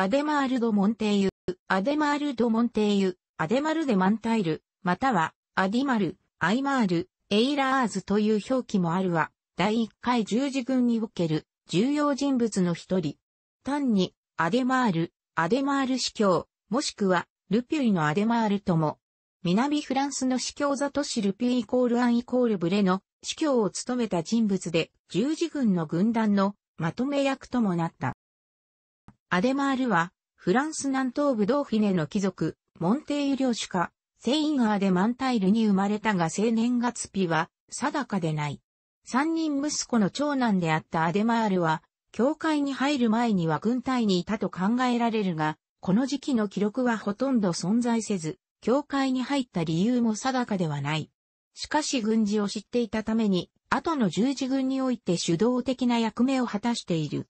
アデマールド・モンテイユ、アデマールド・モンテイユ、アデマルデ・マンタイル、または、アディマル、アイマール、エイラーズという表記もあるは、第1回十字軍における重要人物の一人。単に、アデマール、アデマール司教、もしくは、ルピュイのアデマールとも、南フランスの司教ザトシルピュイイコールアンイコールブレの司教を務めた人物で、十字軍の軍団のまとめ役ともなった。アデマールは、フランス南東部ドーフィネの貴族、モンテーユ領主家、セインガーでマンタイルに生まれたが青年月日は定かでない。三人息子の長男であったアデマールは、教会に入る前には軍隊にいたと考えられるが、この時期の記録はほとんど存在せず、教会に入った理由も定かではない。しかし軍事を知っていたために、後の十字軍において主導的な役目を果たしている。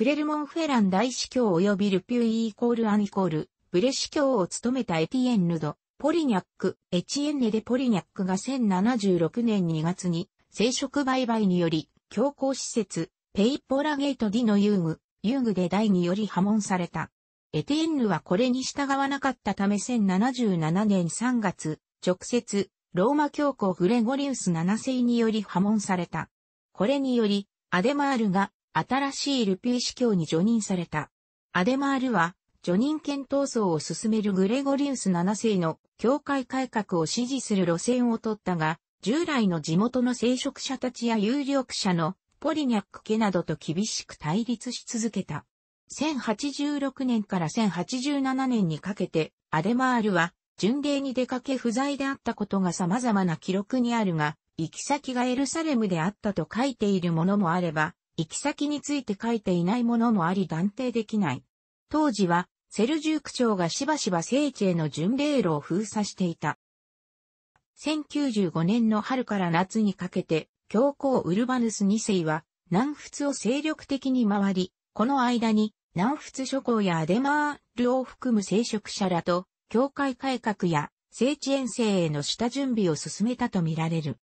クレルモンフェラン大司教及びルピュイイコールアンイコール、ブレ司教を務めたエティエンヌド、ポリニャック、エチエンネでポリニャックが1076年2月に、生殖売買により、教皇施設、ペイポラゲートディの遊具、遊具で第により破門された。エティエンヌはこれに従わなかったため1077年3月、直接、ローマ教皇グレゴリウス7世により破門された。これにより、アデマールが新しいルピー司教に除任された。アデマールは、除任権闘争を進めるグレゴリウス7世の教会改革を支持する路線を取ったが、従来の地元の聖職者たちや有力者のポリニャック家などと厳しく対立し続けた。1086年から1087年にかけて、アデマールは、巡礼に出かけ不在であったことが様々な記録にあるが、行き先がエルサレムであったと書いているものもあれば、行き先について書いていないものもあり断定できない。当時は、セルジューク朝がしばしば聖地への巡礼路を封鎖していた。1095年の春から夏にかけて、教皇ウルバヌス2世は、南仏を精力的に回り、この間に、南仏諸侯やアデマールを含む聖職者らと、教会改革や聖地遠征への下準備を進めたとみられる。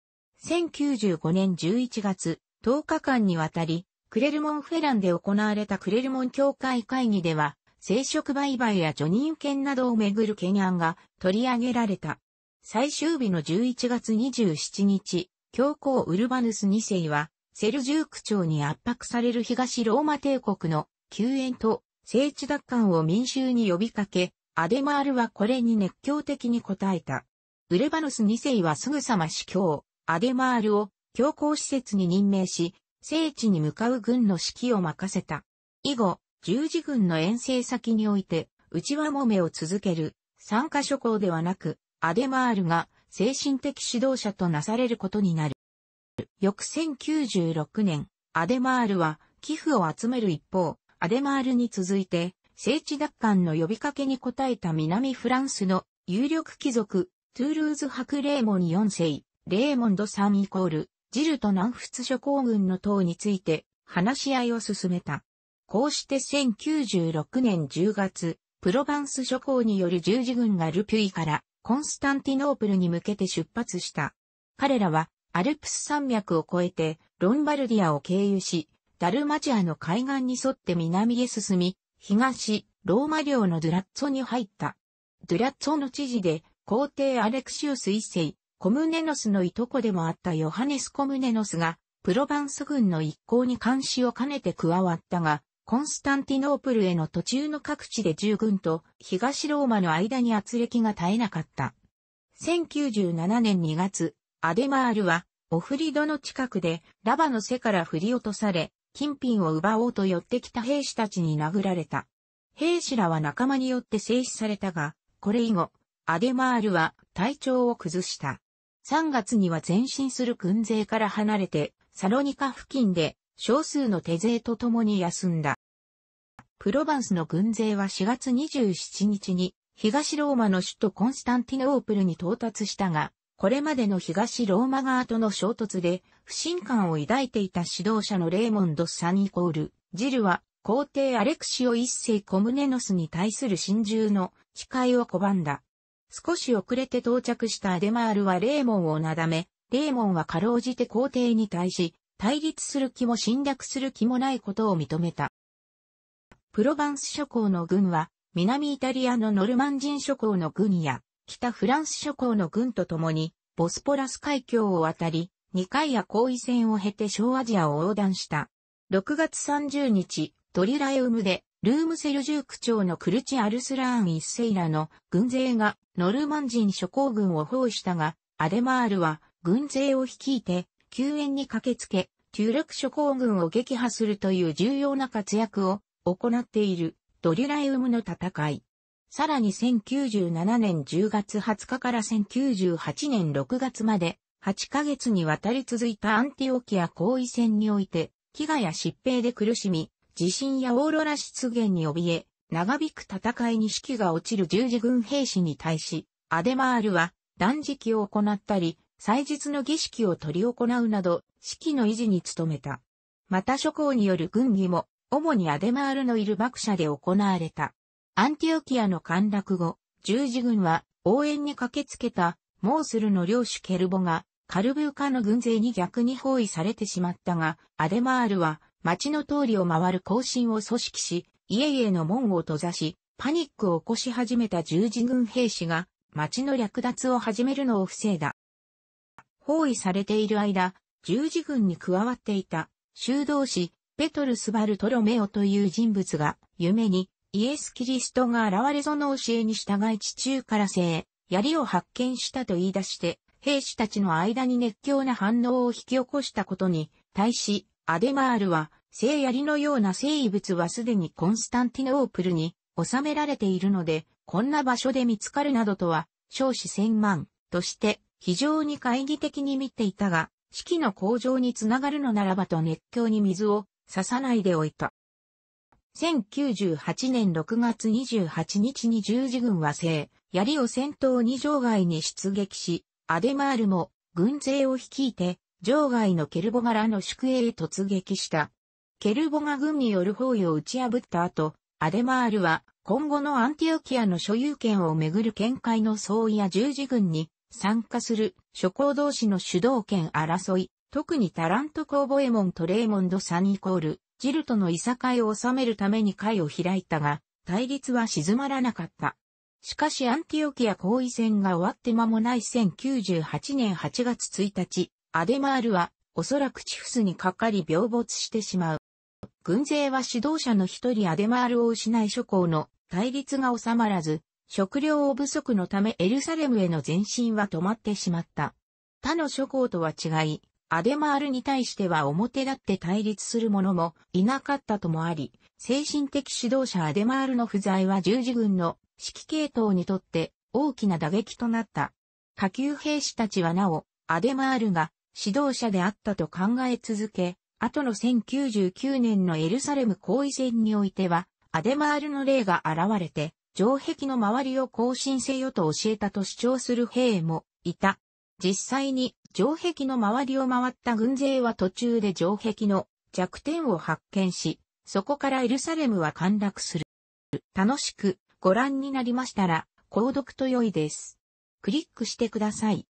1095年11月、10日間にわたり、クレルモンフェランで行われたクレルモン協会会議では、生殖売買や除人権などをめぐる懸案が取り上げられた。最終日の11月27日、教皇ウルバヌス2世は、セルジューク朝に圧迫される東ローマ帝国の救援と聖地奪還を民衆に呼びかけ、アデマールはこれに熱狂的に応えた。ウルバヌス2世はすぐさま司教、アデマールを教皇施設に任命し、聖地に向かう軍の指揮を任せた。以後、十字軍の遠征先において、内輪もめを続ける、参加諸侯ではなく、アデマールが精神的指導者となされることになる。翌1096年、アデマールは寄付を集める一方、アデマールに続いて、聖地奪還の呼びかけに応えた南フランスの有力貴族、トゥールーズ博レーモン4世、レーモンド3イコール、ジルと南仏諸侯軍の党について話し合いを進めた。こうして1096年10月、プロヴァンス諸侯による十字軍がルピュイからコンスタンティノープルに向けて出発した。彼らはアルプス山脈を越えてロンバルディアを経由し、ダルマジアの海岸に沿って南へ進み、東、ローマ領のドゥラッツォに入った。ドゥラッツォの知事で皇帝アレクシウス一世、コムネノスのいとこでもあったヨハネス・コムネノスが、プロヴァンス軍の一行に監視を兼ねて加わったが、コンスタンティノープルへの途中の各地で従軍と東ローマの間に圧力が絶えなかった。1097年2月、アデマールは、オフリドの近くで、ラバの背から振り落とされ、金品を奪おうと寄ってきた兵士たちに殴られた。兵士らは仲間によって制止されたが、これ以後、アデマールは体調を崩した。3月には前進する軍勢から離れて、サロニカ付近で少数の手勢と共に休んだ。プロバンスの軍勢は4月27日に東ローマの首都コンスタンティノープルに到達したが、これまでの東ローマ側との衝突で不信感を抱いていた指導者のレーモンド・サンイコール、ジルは皇帝アレクシオ一世コムネノスに対する心中の誓いを拒んだ。少し遅れて到着したアデマールはレーモンをなだめ、レーモンはかろうじて皇帝に対し、対立する気も侵略する気もないことを認めた。プロバンス諸侯の軍は、南イタリアのノルマン人諸侯の軍や、北フランス諸侯の軍と共に、ボスポラス海峡を渡り、二回や行為戦を経て小アジアを横断した。6月30日、トリラエウムでルームセルジューク朝のクルチ・アルスラーン一世らの軍勢がノルマン人諸侯軍を包囲したが、アデマールは軍勢を率いて救援に駆けつけ、中力諸侯軍を撃破するという重要な活躍を行っているドリュライウムの戦い。さらに1097年10月20日から1098年6月まで8ヶ月にわたり続いたアンティオキア行為戦において、飢餓や疾病で苦しみ、地震やオーロラ出現に怯え、長引く戦いに士気が落ちる十字軍兵士に対し、アデマールは断食を行ったり、祭日の儀式を執り行うなど、士気の維持に努めた。また諸侯による軍議も、主にアデマールのいる幕舎で行われた。アンティオキアの陥落後、十字軍は応援に駆けつけたモースルの領主ケルボがカルブーカの軍勢に逆に包囲されてしまったが、アデマールは町の通りを回る行進を組織し、家々の門を閉ざし、パニックを起こし始めた十字軍兵士が、町の略奪を始めるのを防いだ。包囲されている間、十字軍に加わっていた、修道士、ペトル・スバルトロメオという人物が、夢に、イエス・キリストが現れその教えに従い地中から生、槍を発見したと言い出して、兵士たちの間に熱狂な反応を引き起こしたことに、対し、アデマールは、聖槍のような生物はすでにコンスタンティノープルに収められているので、こんな場所で見つかるなどとは、少子千万として非常に懐疑的に見ていたが、士気の向上につながるのならばと熱狂に水を刺さないでおいた。1098年6月28日に十字軍は聖、槍を戦闘に場外に出撃し、アデマールも軍勢を率いて場外のケルボ柄の宿営へ突撃した。ケルボが軍による包囲を打ち破った後、アデマールは今後のアンティオキアの所有権をめぐる見解の相違や十字軍に参加する諸侯同士の主導権争い、特にタラント公ボエモンとレーモンド・サンイコール、ジルとのいさかいを収めるために会を開いたが、対立は静まらなかった。しかしアンティオキア行為戦が終わって間もない1098年8月1日、アデマールは、おそらくチフスにかかり病没してしまう。軍勢は指導者の一人アデマールを失い諸侯の対立が収まらず、食料不足のためエルサレムへの前進は止まってしまった。他の諸侯とは違い、アデマールに対しては表立って対立する者もいなかったともあり、精神的指導者アデマールの不在は十字軍の指揮系統にとって大きな打撃となった。下級兵士たちはなお、アデマールが指導者であったと考え続け、後の1099年のエルサレム行為戦においては、アデマールの霊が現れて、城壁の周りを更新せよと教えたと主張する兵もいた。実際に城壁の周りを回った軍勢は途中で城壁の弱点を発見し、そこからエルサレムは陥落する。楽しくご覧になりましたら、購読と良いです。クリックしてください。